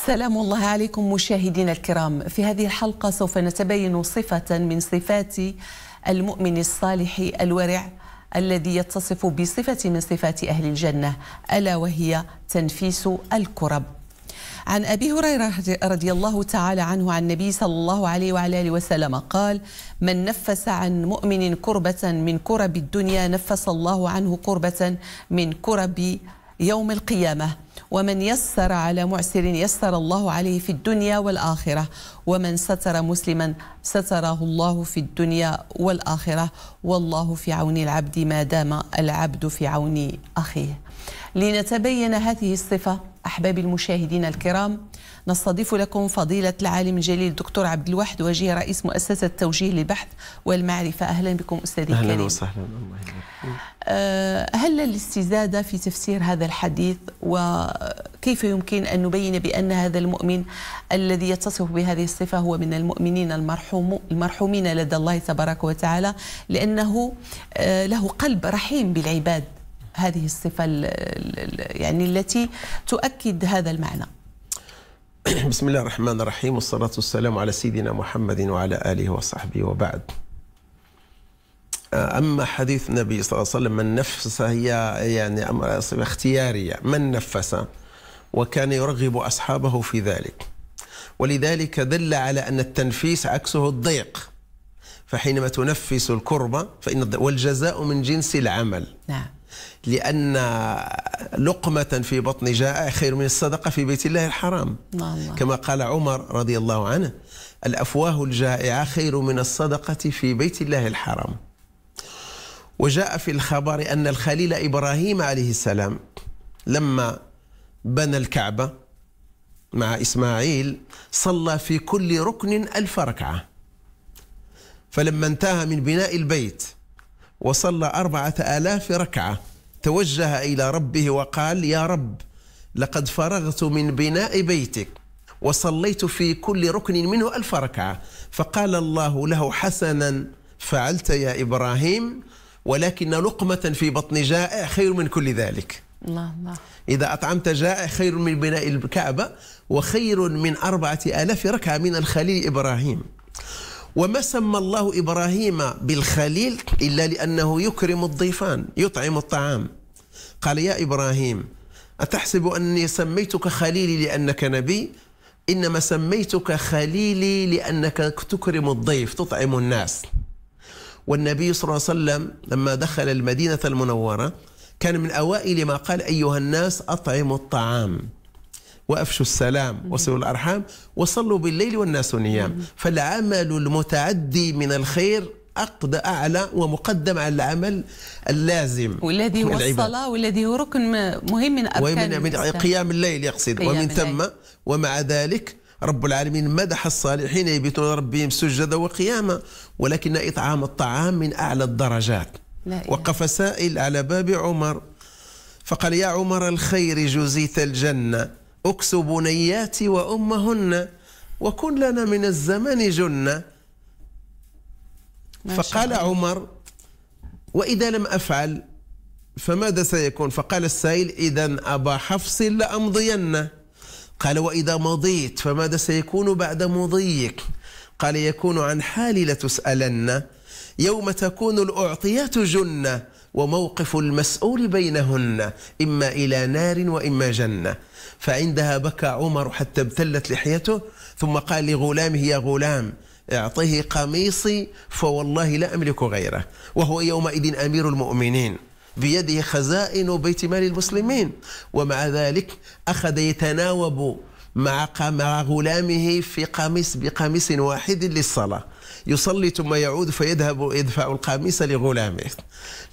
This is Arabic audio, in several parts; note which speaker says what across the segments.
Speaker 1: السلام الله عليكم مشاهدينا الكرام في هذه الحلقة سوف نتبين صفة من صفات المؤمن الصالح الورع الذي يتصف بصفة من صفات أهل الجنة ألا وهي تنفيس الكرب عن أبي هريرة رضي الله تعالى عنه عن النبي صلى الله عليه وعلى آله وسلم قال من نفس عن مؤمن كربة من كرب الدنيا نفس الله عنه كربة من كرب يوم القيامة ومن يسر على معسر يسر الله عليه في الدنيا والآخرة ومن ستر مسلما ستره الله في الدنيا والآخرة والله في عون العبد ما دام العبد في عون أخيه لنتبين هذه الصفة أحبابي المشاهدين الكرام نستضيف لكم فضيلة العالم الجليل الدكتور عبد الواحد وجيه رئيس مؤسسة توجيه للبحث والمعرفة أهلا بكم أستاذي الكريم أهلا وسهلا آه، هل الاستزادة في تفسير هذا الحديث وكيف يمكن أن نبين بأن هذا المؤمن الذي يتصف بهذه الصفة هو من المؤمنين المرحوم المرحومين لدى الله تبارك وتعالى لأنه آه، له قلب رحيم بالعباد هذه الصفة يعني التي تؤكد هذا المعنى
Speaker 2: بسم الله الرحمن الرحيم والصلاة والسلام على سيدنا محمد وعلى آله وصحبه وبعد أما حديث النبي صلى الله عليه وسلم من نفس هي يعني أمر اختيارية من نفس وكان يرغب أصحابه في ذلك ولذلك دل على أن التنفيس عكسه الضيق فحينما تنفس الكربة فإن والجزاء من جنس العمل نعم لأن لقمة في بطن جائع خير من الصدقة في بيت الله الحرام الله. نعم، نعم. كما قال عمر رضي الله عنه الأفواه الجائعة خير من الصدقة في بيت الله الحرام وجاء في الخبر أن الخليل إبراهيم عليه السلام لما بنى الكعبة مع إسماعيل صلى في كل ركن ألف ركعة فلما انتهى من بناء البيت وصلى أربعة آلاف ركعة توجه إلى ربه وقال يا رب لقد فرغت من بناء بيتك وصليت في كل ركن منه ألف ركعة فقال الله له حسنا فعلت يا إبراهيم ولكن لقمة في بطن جائع خير من كل ذلك الله الله إذا أطعمت جائع خير من بناء الكعبة وخير من أربعة آلاف ركعة من الخليل إبراهيم وما سمى الله إبراهيم بالخليل إلا لأنه يكرم الضيفان يطعم الطعام قال يا إبراهيم أتحسب أني سميتك خليلي لأنك نبي إنما سميتك خليلي لأنك تكرم الضيف تطعم الناس والنبي صلى الله عليه وسلم لما دخل المدينة المنورة كان من أوائل ما قال أيها الناس أطعموا الطعام وأفشوا السلام وصلوا الأرحام وصلوا بالليل والناس نيام فالعمل المتعدي من الخير أقد أعلى ومقدم على العمل اللازم والذي هو الصلاة
Speaker 1: والذي هو ركن مهم من أركان ومن من قيام
Speaker 2: الليل يقصد ومن ثم ومع ذلك رب العالمين مدح الصالحين يبيتون ربهم سجدا وقياما ولكن إطعام الطعام من أعلى الدرجات وقف سائل على باب عمر فقال يا عمر الخير جزيت الجنة أكس بنياتي وأمهن وكن لنا من الزمن جنة فقال عمر وإذا لم أفعل فماذا سيكون فقال السائل إذا أبا حفص لأمضين قال وإذا مضيت فماذا سيكون بعد مضيك قال يكون عن حالي لتسألن يوم تكون الأعطيات جنة وموقف المسؤول بينهن إما إلى نار وإما جنة فعندها بكى عمر حتى ابتلت لحيته ثم قال لغلامه يا غلام اعطيه قميصي فوالله لا أملك غيره وهو يومئذ أمير المؤمنين بيده خزائن بيت مال المسلمين ومع ذلك أخذ يتناوب مع مع غلامه في قميص بقميص واحد للصلاة يصلي ثم يعود فيذهب يدفع القميص لغلامه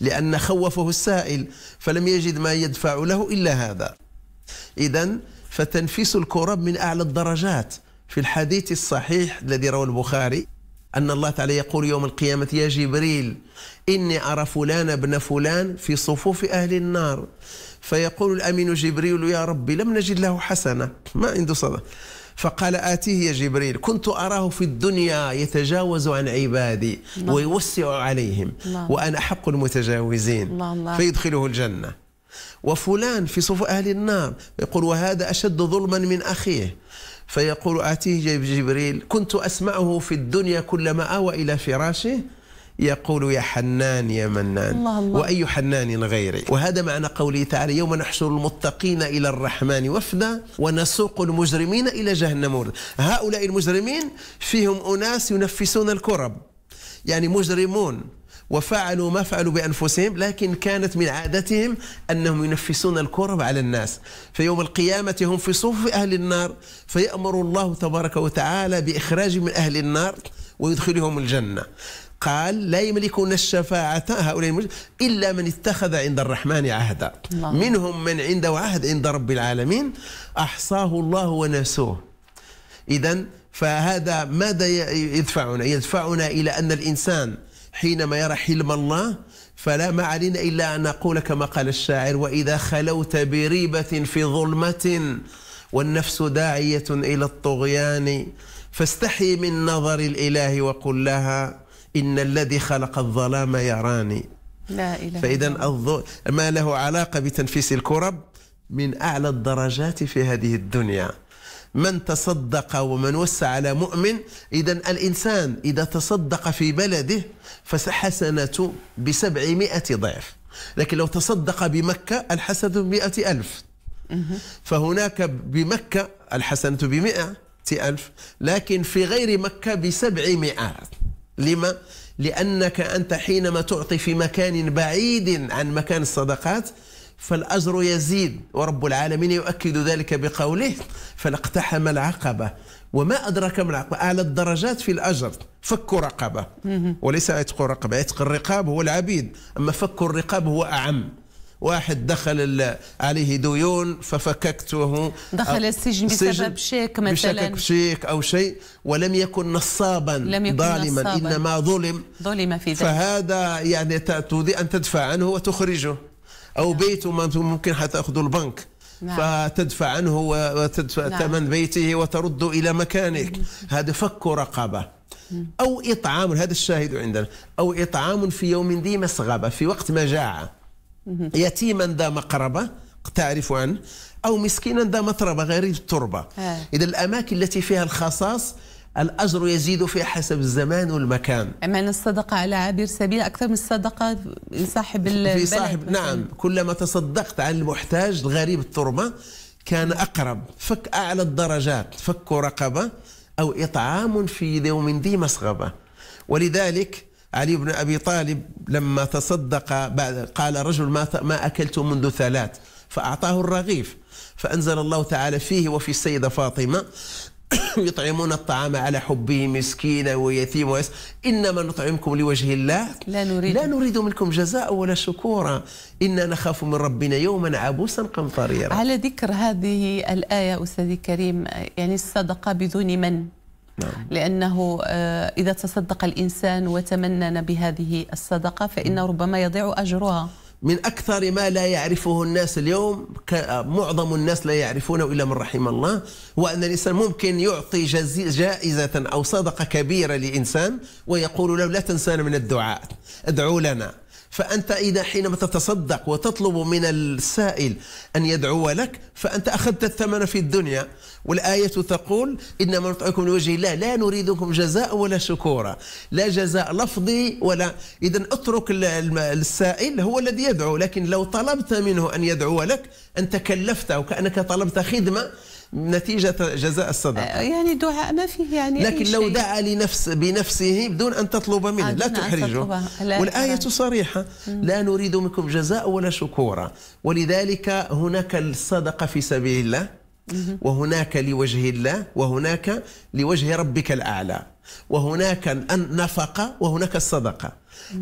Speaker 2: لأن خوفه السائل فلم يجد ما يدفع له إلا هذا إذا فتنفيس الكرب من أعلى الدرجات في الحديث الصحيح الذي روى البخاري أن الله تعالى يقول يوم القيامة يا جبريل إني أرى فلان ابن فلان في صفوف أهل النار فيقول الأمين جبريل يا ربي لم نجد له حسنة ما عنده صلاة فقال آتيه يا جبريل كنت أراه في الدنيا يتجاوز عن عبادي الله ويوسع عليهم الله وأنا أحق المتجاوزين الله فيدخله الجنة وفلان في صف أهل النار يقول وهذا أشد ظلما من أخيه فيقول آتيه جبريل كنت أسمعه في الدنيا كلما آوى إلى فراشه يقول يا حنان يا منان الله الله وأي حنان غيري وهذا معنى قوله تعالى يوم نحشر المتقين إلى الرحمن وفدا ونسوق المجرمين إلى جهنم ورد هؤلاء المجرمين فيهم أناس ينفسون الكرب يعني مجرمون وفعلوا ما فعلوا بأنفسهم لكن كانت من عادتهم أنهم ينفسون الكرب على الناس فيوم القيامة هم في صفوف أهل النار فيأمر الله تبارك وتعالى بإخراج من أهل النار ويدخلهم الجنة قال لا يملكون الشفاعة هؤلاء المجرمين إلا من اتخذ عند الرحمن عهدا منهم من عنده عهد عند رب العالمين أحصاه الله ونسوه إذا فهذا ماذا يدفعنا يدفعنا إلى أن الإنسان حينما يرى حلم الله فلا ما علينا إلا أن نقول كما قال الشاعر وإذا خلوت بريبة في ظلمة والنفس داعية إلى الطغيان فاستحي من نظر الإله وقل لها إن الذي خلق الظلام يراني
Speaker 1: لا إله فإذا
Speaker 2: الضوء ما له علاقة بتنفيس الكرب من أعلى الدرجات في هذه الدنيا من تصدق ومن وسع على مؤمن إذا الإنسان إذا تصدق في بلده فحسنته بسبعمائة ضعف لكن لو تصدق بمكة الحسنة بمئة ألف فهناك بمكة الحسنة بمئة ألف لكن في غير مكة بسبعمائة لما؟ لأنك أنت حينما تعطي في مكان بعيد عن مكان الصدقات فالأجر يزيد ورب العالمين يؤكد ذلك بقوله فلاقتحم العقبة وما أدرك من العقبة أعلى الدرجات في الأجر فك رقبة وليس عتق رقبة عتق الرقاب هو العبيد أما فك الرقاب هو أعم واحد دخل عليه ديون ففككته دخل السجن بسبب شيك مثلا بشكك شيك او شيء ولم يكن نصابا لم يكن ظالما نصاباً انما ظلم ظلم في ذلك فهذا يعني تؤذي ان تدفع عنه وتخرجه او نعم. بيته ممكن حتاخذه البنك نعم. فتدفع عنه وتدفع نعم. ثمن بيته وترد الى مكانك نعم. هذا فك رقبه نعم. او اطعام هذا الشاهد عندنا او اطعام في يوم ذي مسغبه في وقت مجاعه يتيما ذا مقربة تعرف عنه أو مسكينا ذا مطربة غير التربة آه. إذا الأماكن التي فيها الخصاص الأجر يزيد فيها حسب الزمان والمكان
Speaker 1: أمان الصدقة على عابر سبيل أكثر من الصدقة صاحب في صاحب
Speaker 2: نعم كلما تصدقت عن المحتاج الغريب التربة كان أقرب فك أعلى الدرجات فك رقبة أو إطعام في يوم ذي مسغبة ولذلك علي بن أبي طالب لما تصدق قال رجل ما, ما أكلت منذ ثلاث فأعطاه الرغيف فأنزل الله تعالى فيه وفي السيدة فاطمة يطعمون الطعام على حبه مسكينا ويتيما ويس انما نطعمكم لوجه الله لا نريد لا نريد منكم جزاء ولا شكورا انا نخاف من ربنا يوما عبوسا قمطريرا
Speaker 1: على ذكر هذه الايه استاذي كريم يعني الصدقه بدون من نعم. لأنه آه، إذا تصدق الإنسان وتمنن بهذه الصدقة فإن ربما يضيع أجرها
Speaker 2: من أكثر ما لا يعرفه الناس اليوم معظم الناس لا يعرفونه إلا من رحم الله هو أن الإنسان ممكن يعطي جائزة أو صدقة كبيرة لإنسان ويقول له لا تنسانا من الدعاء ادعوا لنا فأنت إذا حينما تتصدق وتطلب من السائل أن يدعو لك فأنت أخذت الثمن في الدنيا والآية تقول إنما نطعكم لوجه الله لا نريدكم جزاء ولا شكورا لا جزاء لفظي ولا إذا اترك السائل هو الذي يدعو لكن لو طلبت منه أن يدعو لك أنت كلفته وكأنك طلبت خدمة نتيجة جزاء الصدقة آه، يعني دعاء ما فيه يعني لكن لو دعا لنفس بنفسه بدون أن تطلب منه آه، لا تحرجه والآية صريحة مم. لا نريد منكم جزاء ولا شكورا ولذلك هناك الصدقة في سبيل الله وهناك لوجه الله وهناك لوجه ربك الأعلى وهناك النفقة وهناك الصدقة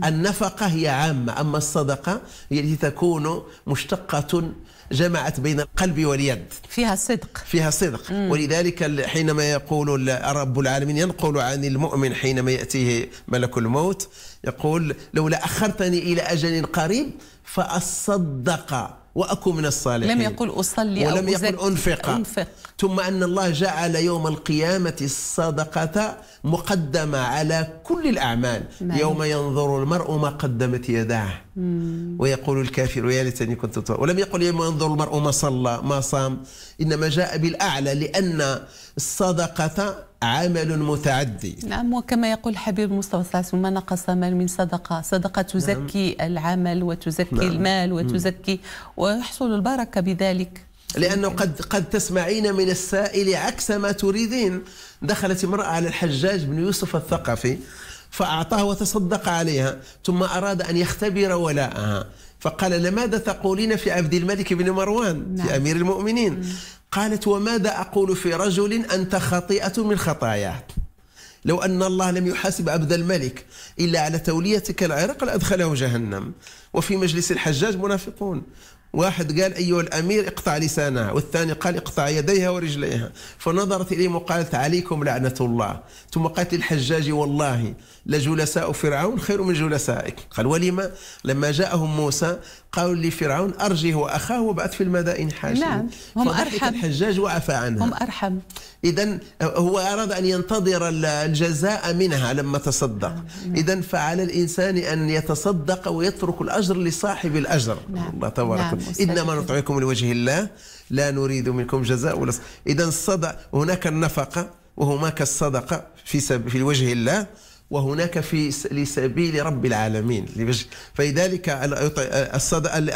Speaker 2: النفقة هي عامة أما الصدقة هي التي تكون مشتقة جمعت بين القلب واليد فيها صدق فيها صدق مم. ولذلك حينما يقول رب العالمين ينقل عن المؤمن حينما يأتيه ملك الموت يقول لولا أخرتني إلى أجل قريب فأصدق وأكون من الصالحين لم يقل أصلي ولم أو يقل أنفق. أنفق ثم أن الله جعل يوم القيامة الصدقة مقدمة على كل الأعمال مم. نعم. يوم ينظر المرء ما قدمت يداه ويقول الكافر يا ليتني كنت طوى. ولم يقل ينظر المرء ما صلى ما صام انما جاء بالاعلى لان الصدقه عمل متعدي
Speaker 1: نعم وكما يقول حبيب مصطفى صلى الله عليه وسلم ما نقص مال من صدقه صدقه نعم. تزكي نعم. العمل وتزكي نعم. المال وتزكي ويحصل البركه بذلك
Speaker 2: لانه قد قد تسمعين من السائل عكس ما تريدين دخلت امراه على الحجاج بن يوسف الثقفي فأعطاه وتصدق عليها ثم أراد أن يختبر ولاءها فقال لماذا تقولين في عبد الملك بن مروان نعم. في أمير المؤمنين مم. قالت وماذا أقول في رجل أنت خطيئة من خطاياه لو أن الله لم يحاسب عبد الملك إلا على توليتك العراق لأدخله جهنم وفي مجلس الحجاج منافقون واحد قال أيها الأمير اقطع لسانها والثاني قال اقطع يديها ورجليها فنظرت إليهم وقالت عليكم لعنة الله ثم قالت للحجاج والله لجلساء فرعون خير من جلسائك قال ولما لما جاءهم موسى قالوا لفرعون أرجه وأخاه وبعث في المدائن حاشا نعم هم أرحم الحجاج وعفى عنها هم أرحم إذا هو أراد أن ينتظر الجزاء منها لما تصدق نعم. نعم. إذا فعلى الإنسان أن يتصدق ويترك الأجر لصاحب الأجر نعم. الله تبارك نعم. إنما نطعمكم لوجه الله لا نريد منكم جزاء ولا إذا الصدق هناك النفقة وهما كالصدقه في, سب... في وجه الله وهناك في لسبيل رب العالمين فلذلك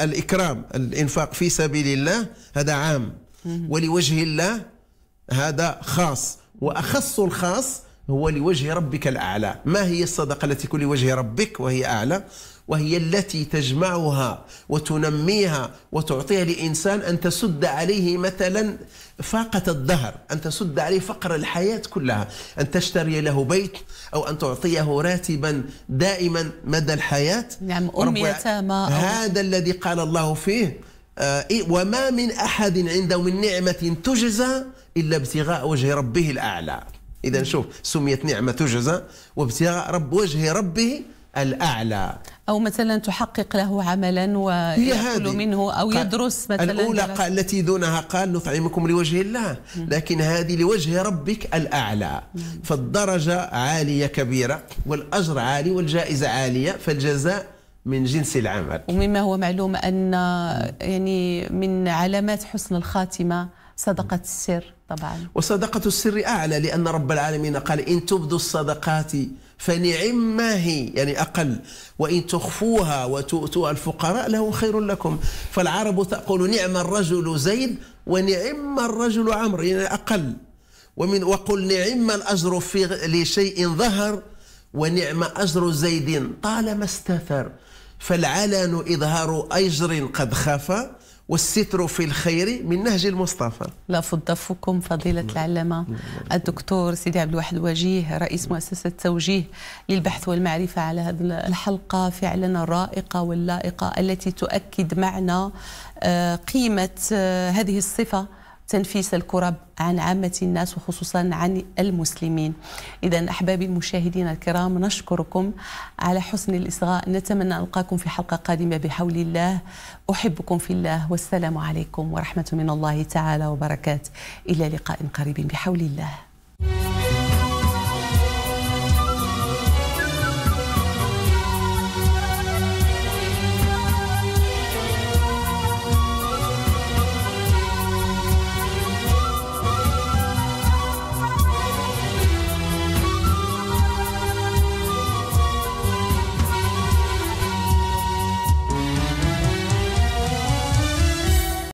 Speaker 2: الإكرام الإنفاق في سبيل الله هذا عام ولوجه الله هذا خاص وأخص الخاص هو لوجه ربك الأعلى ما هي الصدقة التي كل وجه ربك وهي أعلى وهي التي تجمعها وتنميها وتعطيها لإنسان أن تسد عليه مثلا فاقة الدهر أن تسد عليه فقر الحياة كلها أن تشتري له بيت أو أن تعطيه راتبا دائما مدى الحياة نعم أم يتامى هذا الذي قال الله فيه آه، إيه، وما من أحد عنده من نعمة تجزى إلا ابتغاء وجه ربه الأعلى إذا شوف سميت نعمة تجزى وابتغاء رب وجه ربه الأعلى
Speaker 1: أو مثلا تحقق له عملا ويأكل منه أو يدرس مثلا الأولى قال
Speaker 2: التي دونها قال نطعمكم لوجه الله لكن هذه لوجه ربك الأعلى فالدرجة عالية كبيرة والأجر عالي والجائزة عالية فالجزاء من جنس العمل ومما هو معلوم أن
Speaker 1: يعني من علامات حسن الخاتمة صدقة السر طبعا
Speaker 2: وصدقة السر أعلى لأن رب العالمين قال إن تبدوا الصدقات فنعم ما هي يعني أقل وإن تخفوها وتؤتوها الفقراء له خير لكم فالعرب تقول نعم الرجل زيد ونعم الرجل عمرو يعني أقل ومن وقل نعم الأجر في لشيء ظهر ونعم أجر زيد طالما استثر فالعلن إظهار أجر قد خفى والستر في الخير من نهج المصطفى
Speaker 1: لف ضفكم فضيلة نعم. العلامة نعم. الدكتور سيدي عبد الواحد وجيه رئيس مؤسسة توجيه للبحث والمعرفة على هذه الحلقة فعلا الرائقة واللائقة التي تؤكد معنى آه، قيمة آه، هذه الصفة تنفيس الكرب عن عامة الناس وخصوصا عن المسلمين إذا أحبابي المشاهدين الكرام نشكركم على حسن الإصغاء نتمنى ألقاكم في حلقة قادمة بحول الله أحبكم في الله والسلام عليكم ورحمة من الله تعالى وبركاته إلى لقاء قريب بحول الله